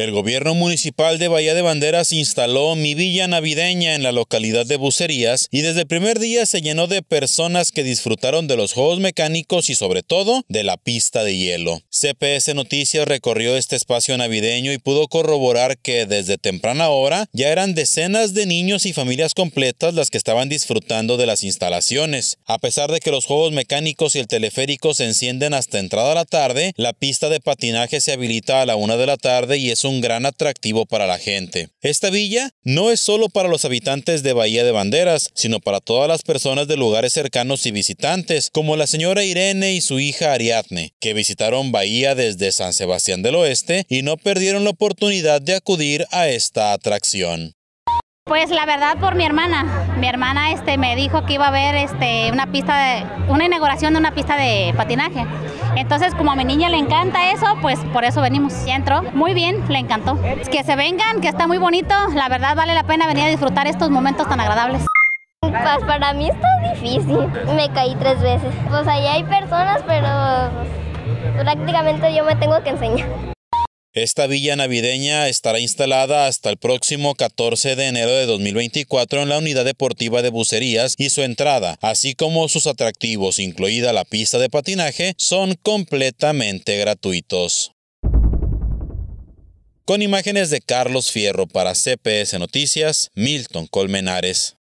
El gobierno municipal de Bahía de Banderas instaló Mi Villa Navideña en la localidad de Bucerías y desde el primer día se llenó de personas que disfrutaron de los juegos mecánicos y sobre todo de la pista de hielo. CPS Noticias recorrió este espacio navideño y pudo corroborar que desde temprana hora ya eran decenas de niños y familias completas las que estaban disfrutando de las instalaciones. A pesar de que los juegos mecánicos y el teleférico se encienden hasta entrada a la tarde, la pista de patinaje se habilita a la una de la tarde y es un un gran atractivo para la gente. Esta villa no es solo para los habitantes de Bahía de Banderas, sino para todas las personas de lugares cercanos y visitantes, como la señora Irene y su hija Ariadne, que visitaron Bahía desde San Sebastián del Oeste y no perdieron la oportunidad de acudir a esta atracción. Pues la verdad por mi hermana. Mi hermana este, me dijo que iba a haber este, una pista de, una inauguración de una pista de patinaje. Entonces, como a mi niña le encanta eso, pues por eso venimos. Ya entró. Muy bien, le encantó. Que se vengan, que está muy bonito. La verdad vale la pena venir a disfrutar estos momentos tan agradables. Pues para mí está difícil. Me caí tres veces. Pues ahí hay personas, pero prácticamente yo me tengo que enseñar. Esta villa navideña estará instalada hasta el próximo 14 de enero de 2024 en la unidad deportiva de Bucerías y su entrada, así como sus atractivos, incluida la pista de patinaje, son completamente gratuitos. Con imágenes de Carlos Fierro para CPS Noticias, Milton Colmenares.